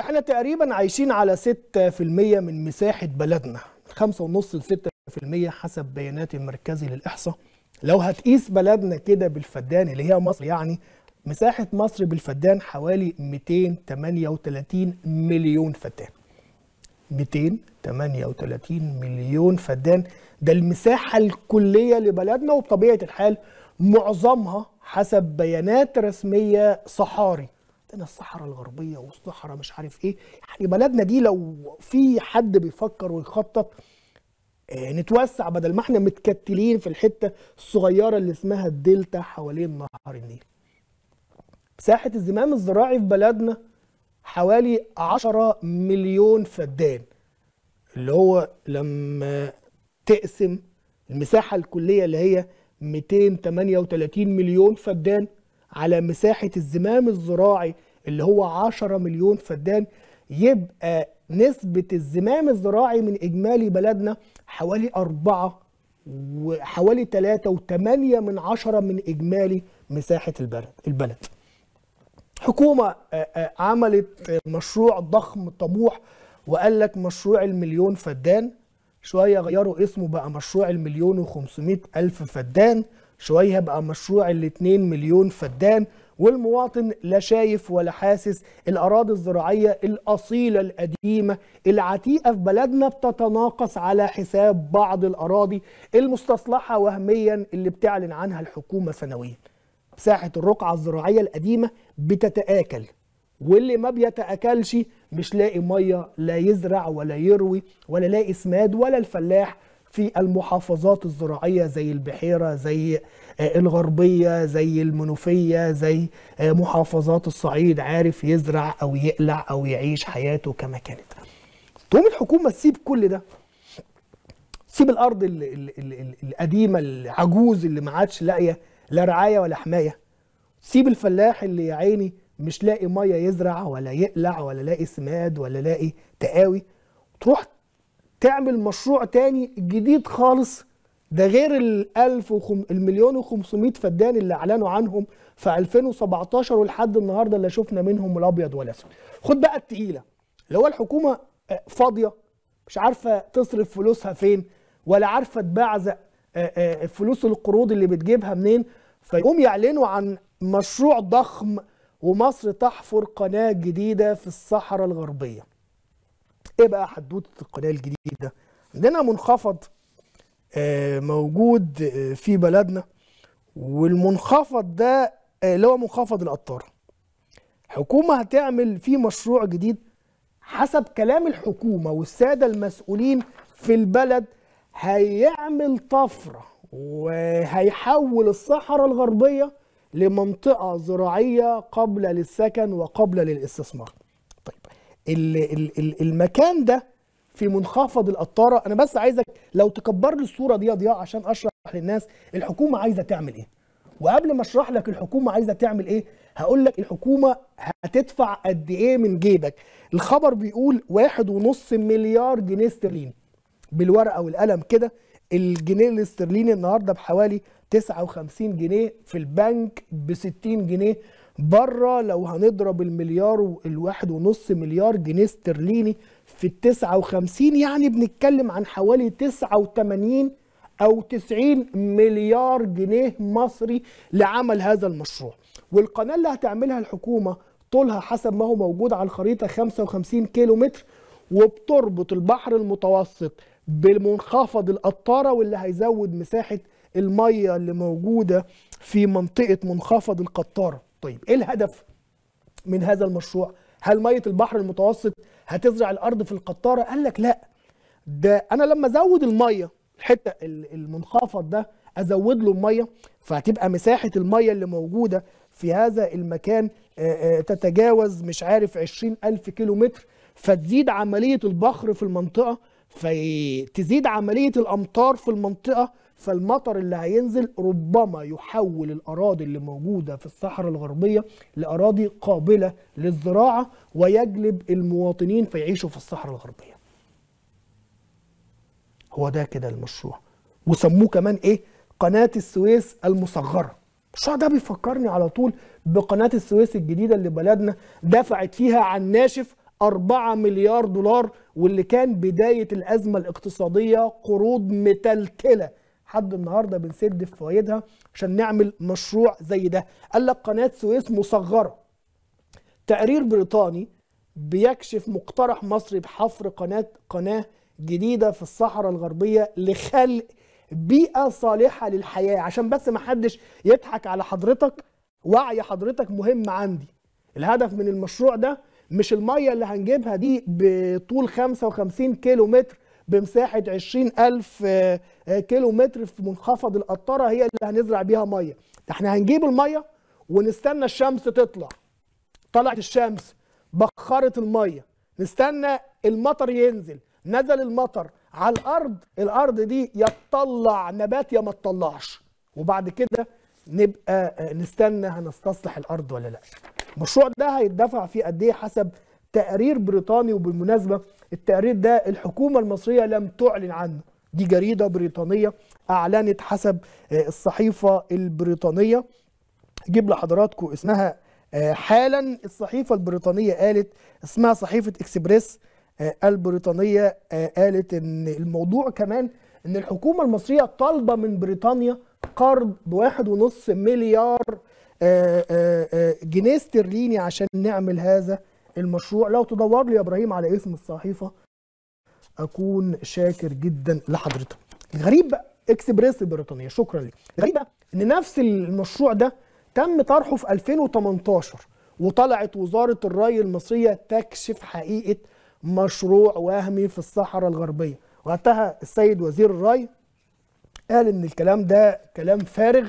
احنا تقريبا عايشين على 6% من مساحة بلدنا 5.5 ل 6% حسب بيانات المركزي للإحصاء لو هتقيس بلدنا كده بالفدان اللي هي مصر يعني مساحة مصر بالفدان حوالي 238 مليون فدان 238 مليون فدان ده المساحة الكلية لبلدنا وبطبيعة الحال معظمها حسب بيانات رسمية صحاري عندنا الصحراء الغربيه والصحراء مش عارف ايه يعني بلدنا دي لو في حد بيفكر ويخطط آه، نتوسع بدل ما احنا متكتلين في الحته الصغيره اللي اسمها الدلتا حوالين نهر النيل مساحه الزمام الزراعي في بلدنا حوالي 10 مليون فدان اللي هو لما تقسم المساحه الكليه اللي هي 238 مليون فدان على مساحة الزمام الزراعي اللي هو 10 مليون فدان يبقى نسبة الزمام الزراعي من إجمالي بلدنا حوالي أربعة وحوالي ثلاثة وثمانية من عشرة من إجمالي مساحة البلد حكومة عملت مشروع ضخم طموح وقال لك مشروع المليون فدان شوية غيروا اسمه بقى مشروع المليون وخمسمائة ألف فدان شويه بقى مشروع ال 2 مليون فدان والمواطن لا شايف ولا حاسس الأراضي الزراعية الأصيلة القديمة العتيقة في بلدنا بتتناقص على حساب بعض الأراضي المستصلحة وهميا اللي بتعلن عنها الحكومة سنويا مساحة الرقعة الزراعية القديمة بتتآكل واللي ما بيتآكلش مش لاقي مية لا يزرع ولا يروي ولا لاقي سماد ولا الفلاح في المحافظات الزراعية زي البحيرة زي آه، الغربية زي المنوفية زي آه، محافظات الصعيد عارف يزرع أو يقلع أو يعيش حياته كما كانت تقوم الحكومة تسيب كل ده تسيب الأرض الـ الـ الـ القديمة العجوز اللي ما عادش لاقية لا رعاية ولا حماية تسيب الفلاح اللي يا عيني مش لاقي مية يزرع ولا يقلع ولا لاقي سماد ولا لاقي تقاوي تروح تعمل مشروع تاني جديد خالص ده غير ال 1000 وخم... المليون و500 فدان اللي اعلنوا عنهم في 2017 ولحد النهارده اللي شفنا منهم الابيض والاسود. خد بقى التقيله اللي هو الحكومه آه، فاضيه مش عارفه تصرف فلوسها فين ولا عارفه تبعزق آه، آه، فلوس القروض اللي بتجيبها منين فيقوم يعلنوا عن مشروع ضخم ومصر تحفر قناه جديده في الصحراء الغربيه. ايه بقى حدوته القناه الجديده عندنا منخفض آه، موجود آه، في بلدنا والمنخفض ده آه، اللي هو منخفض القطاره الحكومه هتعمل فيه مشروع جديد حسب كلام الحكومه والساده المسؤولين في البلد هيعمل طفره وهيحول الصحراء الغربيه لمنطقه زراعيه قابله للسكن وقابله للاستثمار المكان ده في منخفض القطاره انا بس عايزك لو تكبر لي الصوره دي يا ضياء عشان اشرح للناس الحكومه عايزه تعمل ايه وقبل ما اشرح لك الحكومه عايزه تعمل ايه هقول لك الحكومه هتدفع قد ايه من جيبك الخبر بيقول واحد ونص مليار جنيه استرليني بالورقه والقلم كده الجنيه الاسترليني النهارده بحوالي 59 جنيه في البنك ب 60 جنيه بره لو هنضرب المليار الواحد ونص مليار جنيه استرليني في التسعة وخمسين يعني بنتكلم عن حوالي تسعة وتمانين أو تسعين مليار جنيه مصري لعمل هذا المشروع والقناة اللي هتعملها الحكومة طولها حسب ما هو موجود على الخريطة 55 كيلو متر وبتربط البحر المتوسط بالمنخفض القطارة واللي هيزود مساحة المية اللي موجودة في منطقة منخفض القطارة طيب ايه الهدف من هذا المشروع هل ميه البحر المتوسط هتزرع الارض في القطاره قال لك لا ده انا لما ازود الميه الحته المنخفض ده ازود له الميه فهتبقى مساحه الميه اللي موجوده في هذا المكان تتجاوز مش عارف 20000 كيلو متر فتزيد عمليه البخر في المنطقه فتزيد عمليه الامطار في المنطقه فالمطر اللي هينزل ربما يحول الاراضي اللي موجوده في الصحراء الغربيه لاراضي قابله للزراعه ويجلب المواطنين فيعيشوا في الصحراء الغربيه. هو ده كده المشروع وسموه كمان ايه؟ قناه السويس المصغره. المشروع ده بيفكرني على طول بقناه السويس الجديده اللي بلدنا دفعت فيها عن ناشف 4 مليار دولار واللي كان بداية الأزمة الاقتصادية قروض متلتلة لحد النهارده بنسد في فوائدها عشان نعمل مشروع زي ده قال لك قناه سويس مصغره تقرير بريطاني بيكشف مقترح مصري بحفر قناه قناه جديده في الصحراء الغربيه لخلق بيئه صالحه للحياه عشان بس ما حدش يضحك على حضرتك وعي حضرتك مهم عندي الهدف من المشروع ده مش الميه اللي هنجيبها دي بطول 55 كيلو متر بمساحه 20000 كيلو متر في منخفض القطاره هي اللي هنزرع بيها ميه احنا هنجيب الميه ونستنى الشمس تطلع طلعت الشمس بخرت الميه نستنى المطر ينزل نزل المطر على الارض الارض دي يطلع نبات يا ما تطلعش وبعد كده نبقى آه، نستنى هنستصلح الارض ولا لا المشروع ده هيدفع فيه قد ايه حسب تقرير بريطاني وبالمناسبة التقرير ده الحكومة المصرية لم تعلن عنه دي جريدة بريطانية أعلنت حسب آه، الصحيفة البريطانية جيب لحضراتكم اسمها آه، حالا الصحيفة البريطانية قالت اسمها صحيفة اكسبريس آه، البريطانية قالت ان الموضوع كمان ان الحكومة المصرية طالبة من بريطانيا قرض بواحد ونص مليار جنيه استرليني عشان نعمل هذا المشروع لو تدور لي يا ابراهيم على اسم الصحيفه اكون شاكر جدا لحضرتك الغريب بقى اكسبريس البريطانيه شكرا لك الغريب بقى ان نفس المشروع ده تم طرحه في 2018 وطلعت وزاره الري المصريه تكشف حقيقه مشروع وهمي في الصحراء الغربيه وقتها السيد وزير الري قال ان الكلام ده كلام فارغ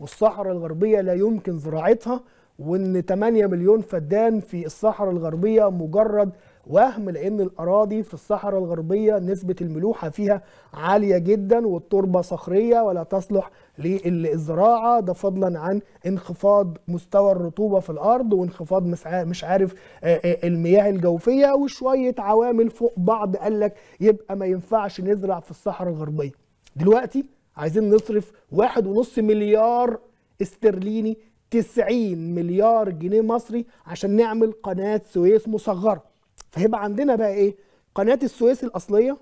والصحراء الغربيه لا يمكن زراعتها وان 8 مليون فدان في الصحراء الغربيه مجرد وهم لان الاراضي في الصحراء الغربيه نسبه الملوحه فيها عاليه جدا والتربه صخريه ولا تصلح للزراعه ده فضلا عن انخفاض مستوى الرطوبه في الارض وانخفاض مش عارف المياه الجوفيه وشويه عوامل فوق بعض قال لك يبقى ما ينفعش نزرع في الصحراء الغربيه دلوقتي عايزين نصرف واحد ونص مليار استرليني 90 مليار جنيه مصري عشان نعمل قناه سويس مصغره فهيبقى عندنا بقى ايه قناه السويس الاصليه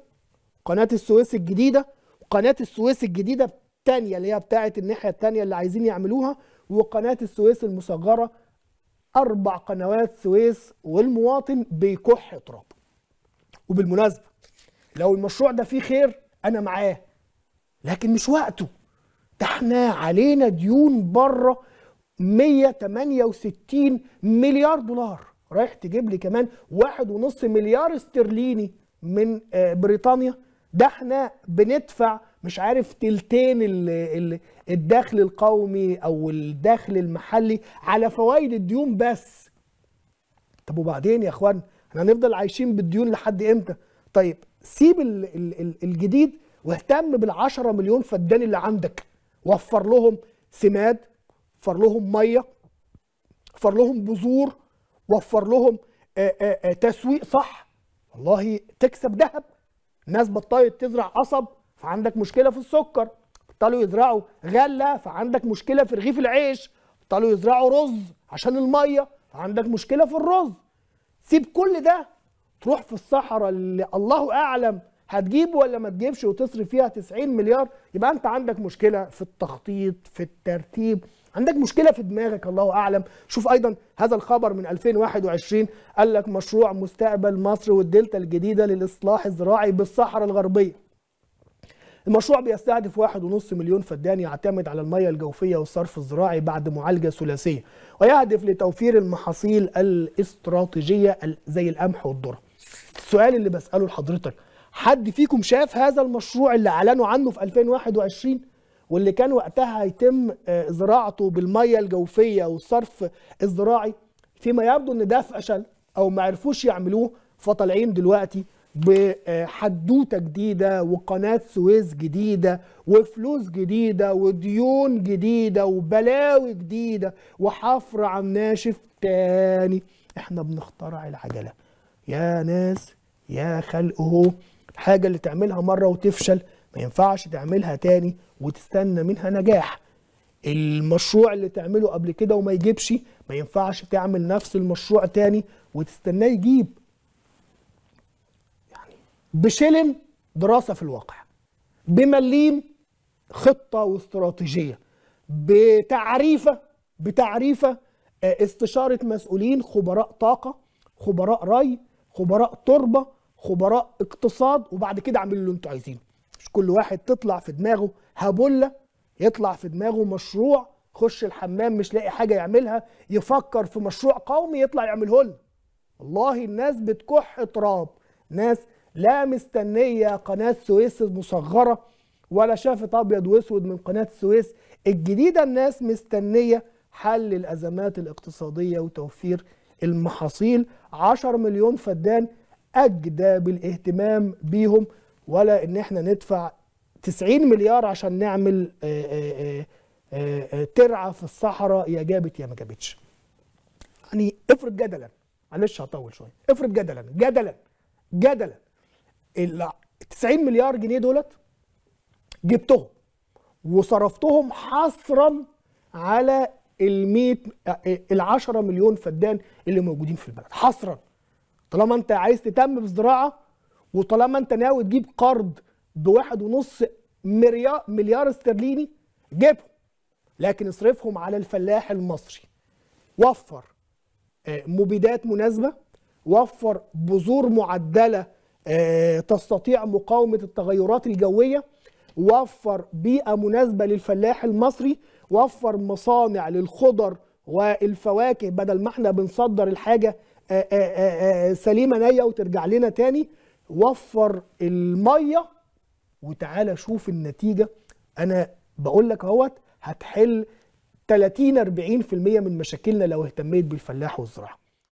قناه السويس الجديده وقناه السويس الجديده الثانيه اللي هي بتاعه الناحيه الثانيه اللي عايزين يعملوها وقناه السويس المصغره اربع قنوات سويس والمواطن بيكح تراب وبالمناسبه لو المشروع ده فيه خير انا معاه لكن مش وقته ده احنا علينا ديون بره 168 مليار دولار رايح تجيب لي كمان 1.5 مليار استرليني من آه، بريطانيا ده احنا بندفع مش عارف تلتين الدخل القومي او الدخل المحلي على فوائد الديون بس طب وبعدين يا اخوان احنا هنفضل عايشين بالديون لحد امتى طيب سيب الجديد واهتم بالعشرة مليون فدان اللي عندك وفر لهم سماد وفر لهم ميه وفر لهم بذور وفر لهم آآ آآ تسويق صح والله تكسب ذهب ناس بطلت تزرع قصب فعندك مشكله في السكر بطلوا يزرعوا غله فعندك مشكله في رغيف العيش بطلوا يزرعوا رز عشان الميه فعندك مشكله في الرز سيب كل ده تروح في الصحراء اللي الله اعلم هتجيب ولا ما تجيبش وتصرف فيها 90 مليار يبقى انت عندك مشكله في التخطيط في الترتيب عندك مشكلة في دماغك الله أعلم شوف أيضا هذا الخبر من 2021 قال لك مشروع مستقبل مصر والدلتا الجديدة للإصلاح الزراعي بالصحراء الغربية المشروع بيستهدف 1.5 مليون فدان يعتمد على المياه الجوفية والصرف الزراعي بعد معالجة ثلاثية ويهدف لتوفير المحاصيل الاستراتيجية زي القمح والذرة السؤال اللي بسأله لحضرتك حد فيكم شاف هذا المشروع اللي أعلنوا عنه في 2021 واللي كان وقتها هيتم آه، زراعته بالميه الجوفيه والصرف الزراعي فيما يبدو ان ده فشل او ما عرفوش يعملوه فطالعين دلوقتي بحدوته آه، جديده وقناه سويس جديده وفلوس جديده وديون جديده وبلاوي جديده وحفر عم ناشف تاني احنا بنخترع العجله يا ناس يا خلقه الحاجه اللي تعملها مره وتفشل ما ينفعش تعملها تاني وتستنى منها نجاح المشروع اللي تعمله قبل كده وما يجيبش ما ينفعش تعمل نفس المشروع تاني وتستناه يجيب يعني بشلن دراسة في الواقع بمليم خطة واستراتيجية بتعريفة بتعريفة آه، استشارة مسؤولين خبراء طاقة خبراء ري خبراء تربة خبراء اقتصاد وبعد كده اعملوا اللي انتوا عايزينه كل واحد تطلع في دماغه هبله يطلع في دماغه مشروع خش الحمام مش لاقي حاجه يعملها يفكر في مشروع قومي يطلع يعمله لنا والله الناس بتكح تراب ناس لا مستنيه قناه سويس المصغره ولا شافت ابيض واسود من قناه السويس الجديده الناس مستنيه حل الازمات الاقتصاديه وتوفير المحاصيل 10 مليون فدان اجدى بالاهتمام بيهم ولا ان احنا ندفع 90 مليار عشان نعمل آه، آه، آه، ترعه في الصحراء يا جابت يا ما جابتش يعني افرض جدلا معلش هطول شويه افرض جدلا جدلا جدلا ال 90 مليار جنيه دولت جبتهم وصرفتهم حصرا على ال 100 ال 10 مليون فدان اللي موجودين في البلد حصرا طالما انت عايز تتم بالزراعه وطالما انت ناوي تجيب قرض بواحد ونص مليار, مليار استرليني جيبهم لكن اصرفهم على الفلاح المصري وفر آه، مبيدات مناسبة وفر بذور معدلة آه، تستطيع مقاومة التغيرات الجوية وفر بيئة مناسبة للفلاح المصري وفر مصانع للخضر والفواكه بدل ما احنا بنصدر الحاجة آه، سليمة نية وترجع لنا تاني وفر الميه وتعالى شوف النتيجه انا بقول لك اهوت هتحل 30 40% من مشاكلنا لو اهتميت بالفلاح والزراعه